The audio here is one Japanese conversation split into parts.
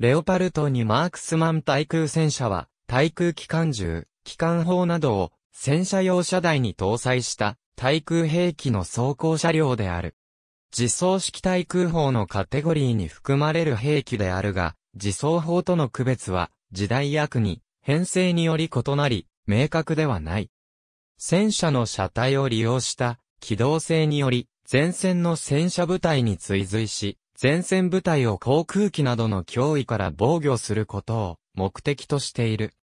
レオパルトにマークスマン対空戦車は、対空機関銃、機関砲などを戦車用車台に搭載した対空兵器の装甲車両である。自走式対空砲のカテゴリーに含まれる兵器であるが、自走砲との区別は時代や国、編成により異なり、明確ではない。戦車の車体を利用した機動性により、前線の戦車部隊に追随し、前線部隊を航空機などの脅威から防御することを目的としている。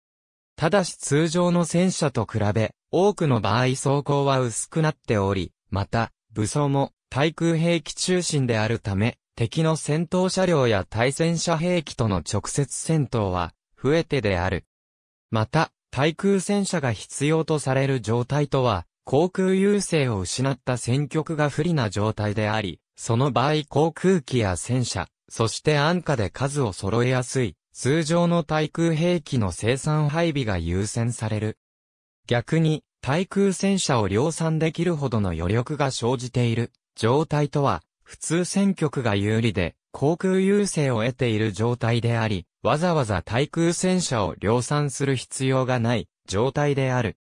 ただし通常の戦車と比べ、多くの場合装甲は薄くなっており、また、武装も対空兵器中心であるため、敵の戦闘車両や対戦車兵器との直接戦闘は増えてである。また、対空戦車が必要とされる状態とは、航空優勢を失った戦局が不利な状態であり、その場合航空機や戦車、そして安価で数を揃えやすい、通常の対空兵器の生産配備が優先される。逆に、対空戦車を量産できるほどの余力が生じている状態とは、普通戦局が有利で、航空優勢を得ている状態であり、わざわざ対空戦車を量産する必要がない状態である。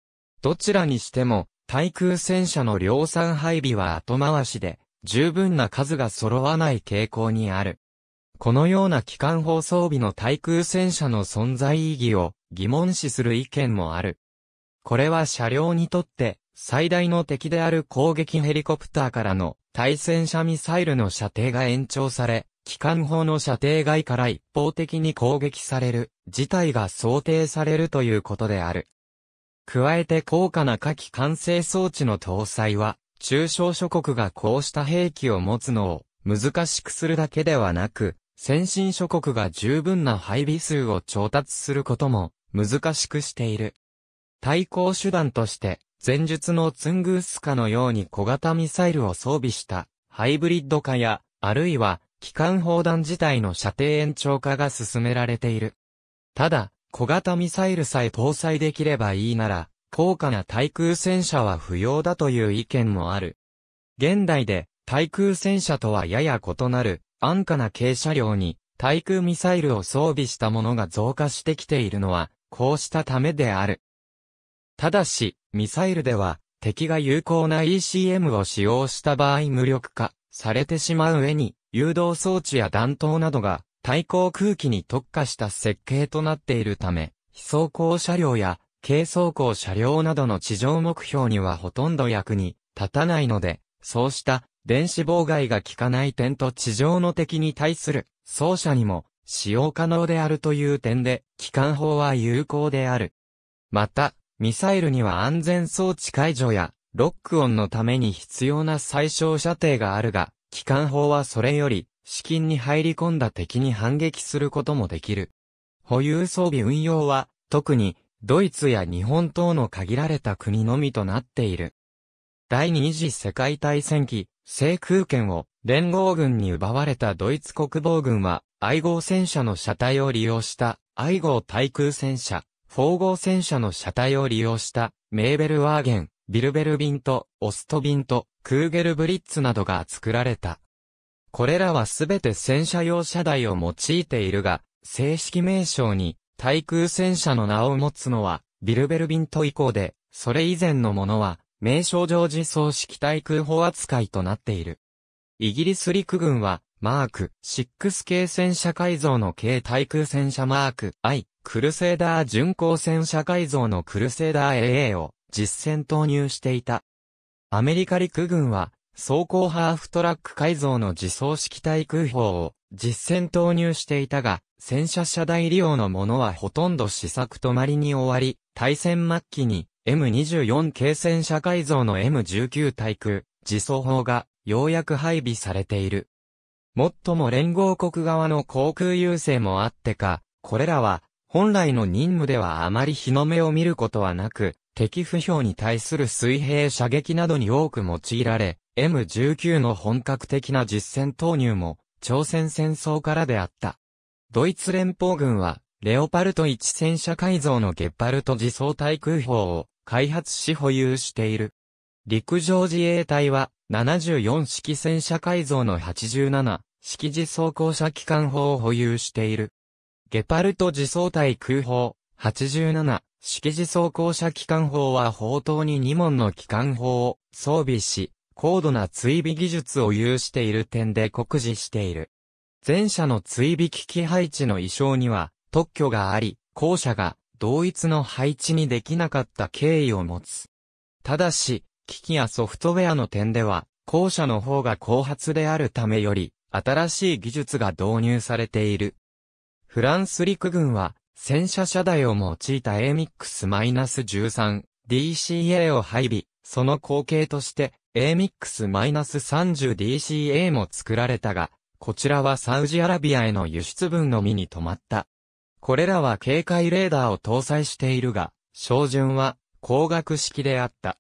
どちらにしても、対空戦車の量産配備は後回しで、十分な数が揃わない傾向にある。このような機関砲装備の対空戦車の存在意義を疑問視する意見もある。これは車両にとって最大の敵である攻撃ヘリコプターからの対戦車ミサイルの射程が延長され、機関砲の射程外から一方的に攻撃される事態が想定されるということである。加えて高価な火器完成装置の搭載は中小諸国がこうした兵器を持つのを難しくするだけではなく、先進諸国が十分な配備数を調達することも難しくしている。対抗手段として、前述のツングースカのように小型ミサイルを装備したハイブリッド化や、あるいは機関砲弾自体の射程延長化が進められている。ただ、小型ミサイルさえ搭載できればいいなら、高価な対空戦車は不要だという意見もある。現代で対空戦車とはやや異なる安価な軽車両に対空ミサイルを装備したものが増加してきているのはこうしたためである。ただし、ミサイルでは敵が有効な ECM を使用した場合無力化されてしまう上に誘導装置や弾頭などが対抗空気に特化した設計となっているため、飛走甲車両や軽装甲車両などの地上目標にはほとんど役に立たないので、そうした電子妨害が効かない点と地上の敵に対する走者にも使用可能であるという点で、機関砲は有効である。また、ミサイルには安全装置解除やロックオンのために必要な最小射程があるが、機関砲はそれより、資金に入り込んだ敵に反撃することもできる。保有装備運用は、特に、ドイツや日本等の限られた国のみとなっている。第二次世界大戦期、制空権を連合軍に奪われたドイツ国防軍は、愛号戦車の車体を利用した愛号対空戦車、フォー号戦車の車体を利用したメーベルワーゲン、ビルベルビント、オストビント、クーゲルブリッツなどが作られた。これらはすべて戦車用車台を用いているが、正式名称に対空戦車の名を持つのは、ビルベルビント以降で、それ以前のものは、名称上自走式対空砲扱いとなっている。イギリス陸軍は、マーク6系戦車改造の軽対空戦車マーク I、クルセーダー巡航戦車改造のクルセーダー AA を実戦投入していた。アメリカ陸軍は走行ハーフトラック改造の自走式対空砲を実戦投入していたが、戦車車台利用のものはほとんど試作止まりに終わり、対戦末期に M24 軽戦車改造の M19 対空自走砲がようやく配備されている。もっとも連合国側の航空優勢もあってか、これらは本来の任務ではあまり日の目を見ることはなく、敵不評に対する水平射撃などに多く用いられ、M19 の本格的な実戦投入も、朝鮮戦争からであった。ドイツ連邦軍は、レオパルト1戦車改造のゲッパルト自走対空砲を開発し保有している。陸上自衛隊は74式戦車改造の87式自走降車機関砲を保有している。ゲパルト自走対空砲87式自走降車機関砲は砲塔に2門の機関砲を装備し、高度な追尾技術を有している点で酷似している。前者の追尾機器配置の異常には特許があり、後者が同一の配置にできなかった経緯を持つ。ただし、機器やソフトウェアの点では、後者の方が後発であるためより、新しい技術が導入されている。フランス陸軍は、戦車車台を用いた a m x 1 3 d c a を配備、その後継として、AMIX-30DCA も作られたが、こちらはサウジアラビアへの輸出分のみに止まった。これらは警戒レーダーを搭載しているが、照準は光学式であった。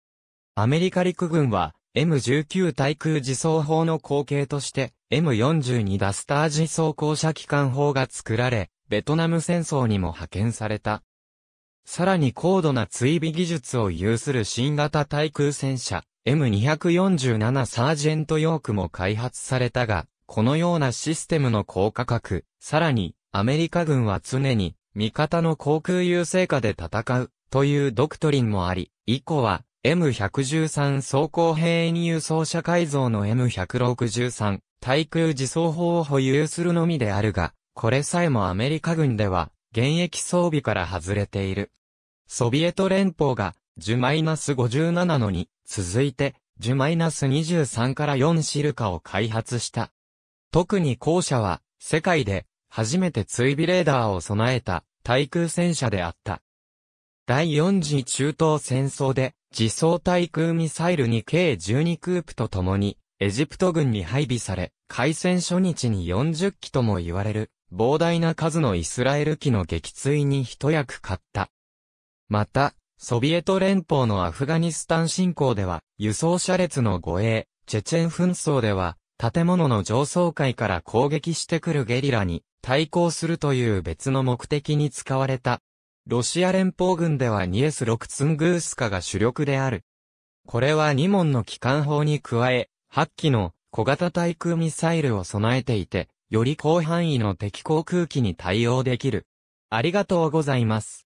アメリカ陸軍は M19 対空自走砲の後継として M42 ダスター自走降車機関砲が作られ、ベトナム戦争にも派遣された。さらに高度な追尾技術を有する新型対空戦車 M247 サージェントヨークも開発されたが、このようなシステムの高価格、さらに、アメリカ軍は常に、味方の航空優勢下で戦う、というドクトリンもあり、以降は、M113 装甲兵員輸送車改造の M163 対空自走砲を保有するのみであるが、これさえもアメリカ軍では現役装備から外れている。ソビエト連邦が10-57のに、続いて、10-23から4シルカを開発した。特に後者は、世界で、初めて追尾レーダーを備えた、対空戦車であった。第4次中東戦争で、自走対空ミサイルに計12クープと共に、エジプト軍に配備され、開戦初日に40機とも言われる、膨大な数のイスラエル機の撃墜に一役買った。また、ソビエト連邦のアフガニスタン侵攻では、輸送車列の護衛、チェチェン紛争では、建物の上層階から攻撃してくるゲリラに対抗するという別の目的に使われた。ロシア連邦軍ではニス・ロ6ツングースカが主力である。これは2門の機関砲に加え、8機の小型対空ミサイルを備えていて、より広範囲の敵航空機に対応できる。ありがとうございます。